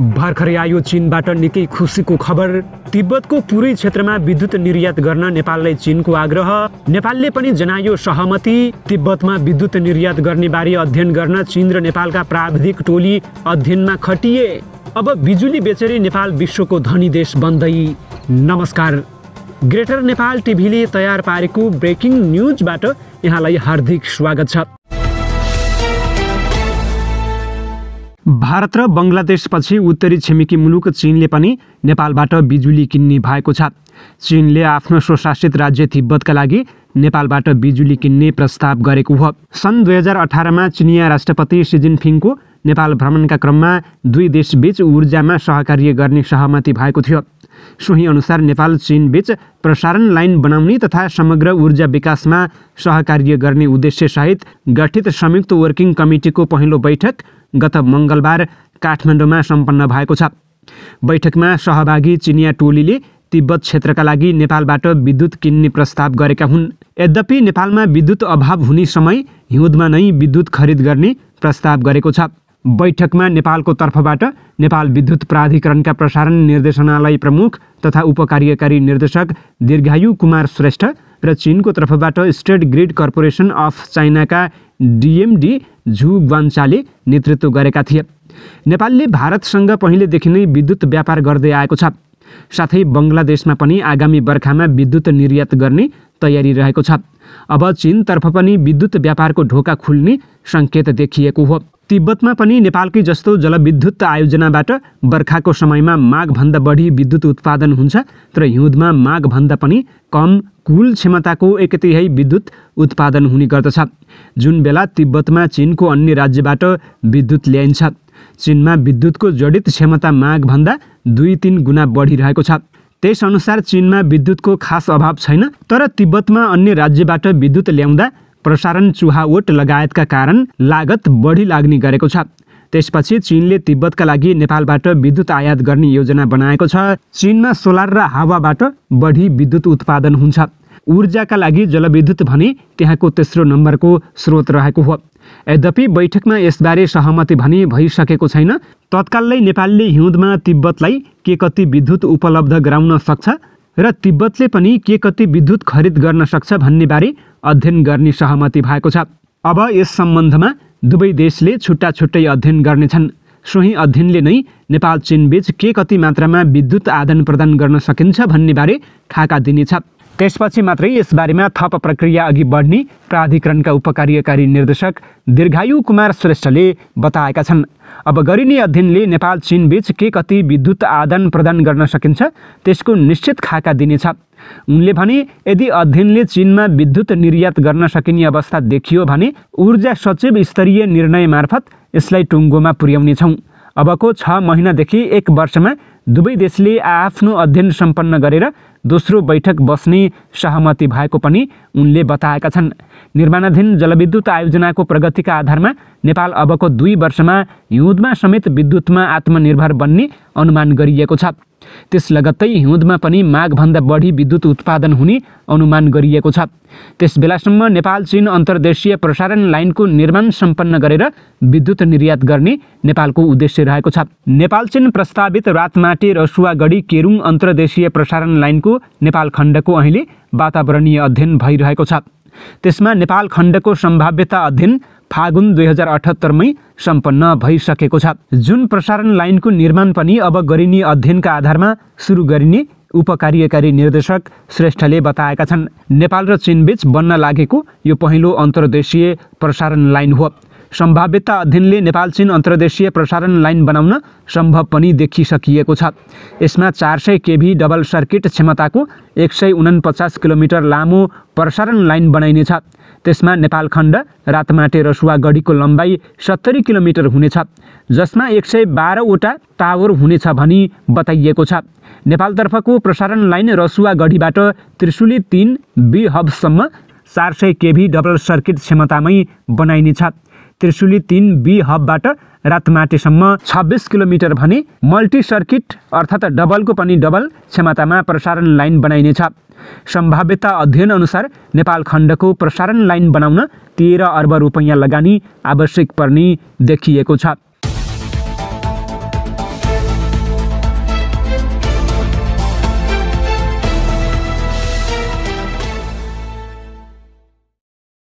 भर्खरै आयो चिनबाट निकै खुसीको खबर तिब्बतको पुरै क्षेत्रमा विद्युत निर्यात गर्न नेपाललाई चिनको आग्रह नेपालले पनि जनायो सहमति तिब्बतमा विद्युत निर्यात गर्ने बारे अध्ययन गर्न चिन र नेपालका प्राविधिक टोली अध्ययनमा खटिए अब बिजुली बेचेरै नेपाल विश्वको धनी देश बन्दै नमस्कार ग्रेटर नेपाल टिभीले तयार पारेको ब्रेकिङ न्युजबाट यहाँलाई हार्दिक स्वागत छ भारत र बङ्गलादेशपछि उत्तरी छिमेकी मुलुक चिनले पनि नेपालबाट बिजुली किन्ने भएको छ चिनले आफ्नो स्वशासित राज्य तिब्बतका लागि नेपालबाट बिजुली किन्ने प्रस्ताव गरेको हो सन् दुई हजार अठारमा चिनिया राष्ट्रपति सिजिनफिङको नेपाल भ्रमणका क्रममा दुई देशबीच ऊर्जामा सहकार्य गर्ने सहमति भएको थियो सोही अनुसार नेपाल चीन बीच प्रसारण लाइन बनाउने तथा समग्र ऊर्जा विकासमा सहकार्य गर्ने सहित गठित संयुक्त वर्किङ कमिटीको पहिलो बैठक गत मङ्गलबार काठमाडौँमा सम्पन्न भएको छ बैठकमा सहभागी चिनिया टोलीले तिब्बत क्षेत्रका लागि नेपालबाट विद्युत किन्ने प्रस्ताव गरेका हुन् यद्यपि नेपालमा विद्युत अभाव हुने समय हिउँदमा नै विद्युत खरिद गर्ने प्रस्ताव गरेको छ बैठकमा नेपालको तर्फबाट नेपाल विद्युत प्राधिकरणका प्रसारण निर्देशनालय प्रमुख तथा उपकार्यकारी निर्देशक दीर्घायु कुमार श्रेष्ठ र चिनको तर्फबाट स्टेट ग्रिड कर्पोरेसन अफ चाइनाका डिएमडी झु ग्वान्चाले नेतृत्व गरेका थिए नेपालले भारतसँग पहिलेदेखि नै विद्युत व्यापार गर्दै आएको छ साथै बङ्गलादेशमा पनि आगामी बर्खामा विद्युत निर्यात गर्ने तयारी रहेको छ अब चिनतर्फ पनि विद्युत व्यापारको ढोका खुल्ने सङ्केत देखिएको हो तिब्बतमा पनि नेपालकै जस्तो जलविद्युत आयोजनाबाट बर्खाको समयमा माघभन्दा बढी विद्युत उत्पादन हुन्छ तर हिउँदमा माघभन्दा पनि कम कुल क्षमताको एकतिहै विद्युत उत्पादन हुने गर्दछ जुन बेला तिब्बतमा चिनको अन्य राज्यबाट विद्युत ल्याइन्छ चिनमा विद्युतको जडित क्षमता माघभन्दा दुई तिन गुणा बढिरहेको छ त्यसअनुसार चिनमा विद्युतको खास अभाव छैन तर तिब्बतमा अन्य राज्यबाट विद्युत ल्याउँदा प्रसारण चुहावट लगायतका कारण लागत बढी लाग्ने गरेको छ त्यसपछि चिनले तिब्बतका लागि नेपालबाट विद्युत आयात गर्ने योजना बनाएको छ चिनमा सोलर र हावाबाट बढी विद्युत उत्पादन हुन्छ ऊर्जाका लागि जलविद्युत भने त्यहाँको तेस्रो नम्बरको स्रोत रहेको हो यद्यपि बैठकमा यसबारे सहमति भने भइसकेको छैन तत्कालै नेपालले हिउँदमा तिब्बतलाई के कति विद्युत उपलब्ध गराउन सक्छ र तिब्बतले पनि के कति विद्युत खरिद गर्न सक्छ भन्नेबारे अध्ययन गर्ने सहमति भएको छ अब यस सम्बन्धमा दुवै देशले छुट्टा छुट्टै अध्ययन गर्नेछन् सोही अध्ययनले नै नेपाल चिनबीच के कति मात्रामा विद्युत आदान प्रदान गर्न सकिन्छ भन्नेबारे खाका दिनेछ त्यसपछि मात्रै यसबारेमा थप प्रक्रिया अघि बढ्ने प्राधिकरणका उपकार्यकारी निर्देशक दीर्घायु कुमार श्रेष्ठले बताएका छन् अब गरिने अध्ययनले नेपाल चिनबीच के कति विद्युत आदान प्रदान गर्न सकिन्छ त्यसको निश्चित खाका दिनेछ उनले भने यदि अध्ययनले चिनमा विद्युत निर्यात गर्न सकिने अवस्था देखियो भने ऊर्जा सचिव स्तरीय निर्णय मार्फत यसलाई टुङ्गोमा पुर्याउनेछौँ अबको छ महिनादेखि एक वर्षमा दुवै देशले आआफ्नो अध्ययन सम्पन्न गरेर दोस्रो बैठक बस्ने सहमति भएको पनि उनले बताएका छन् निर्माणाधीन जलविद्युत आयोजनाको प्रगतिका आधारमा नेपाल अबको दुई वर्षमा हिउँदमा समेत विद्युतमा आत्मनिर्भर बन्ने अनुमान गरिएको छ त्यस लगत्तै हिउँदमा पनि माघभन्दा बढी विद्युत उत्पादन हुने अनुमान गरिएको छ त्यस बेलासम्म नेपाल चीन अन्तर्देशीय प्रसारण लाइनको निर्माण सम्पन्न गरेर विद्युत निर्यात गर्ने नेपालको उद्देश्य रहेको छ नेपाल चीन प्रस्तावित रातमाटे रसुवागढी केरुङ अन्तर्देशीय प्रसारण लाइनको नेपाल खण्डको अहिले वातावरणीय अध्ययन भइरहेको छ त्यसमा नेपाल खण्डको सम्भाव्यता अध्ययन फागुन दुई हजार अठहत्तरमै सम्पन्न भइसकेको छ जुन प्रसारण लाइनको निर्माण पनि अब गरिने अध्ययनका आधारमा सुरु गरिने उपकार्यकारी निर्देशक श्रेष्ठले बताएका छन् नेपाल र चिनबीच बन्न लागेको यो पहिलो अन्तर्देशीय प्रसारण लाइन हो सम्भाव्यता अध्ययनले नेपाल चीन अन्तर्देशीय प्रसारण लाइन बनाउन सम्भव पनि देखिसकिएको छ यसमा चार सय केभी डबल सर्किट क्षमताको एक सय उनपचास किलोमिटर लामो प्रसारण लाइन बनाइनेछ त्यसमा नेपाल खण्ड रातमाटे र सुवागढीको लम्बाइ सत्तरी किलोमिटर हुनेछ जसमा एक सय बाह्रवटा टावर हुनेछ भनी बताइएको छ नेपालतर्फको प्रसारण लाइन रसुवागढीबाट त्रिशुली तिन बी हबसम्म चार सय केभी डबल सर्किट क्षमतामै बनाइनेछ त्रिशुली तिन बी हबबाट रातमाटेसम्म छब्बिस किलोमिटर भने मल्टी सर्किट अर्थात् डबलको पनि डबल क्षमतामा प्रसारण लाइन बनाइनेछ सम्भाव्यता अध्ययन अनुसार नेपाल खण्डको प्रसारण लाइन बनाउन तेह्र अर्ब रुपैयाँ लगानी आवश्यक पर्ने देखिएको छ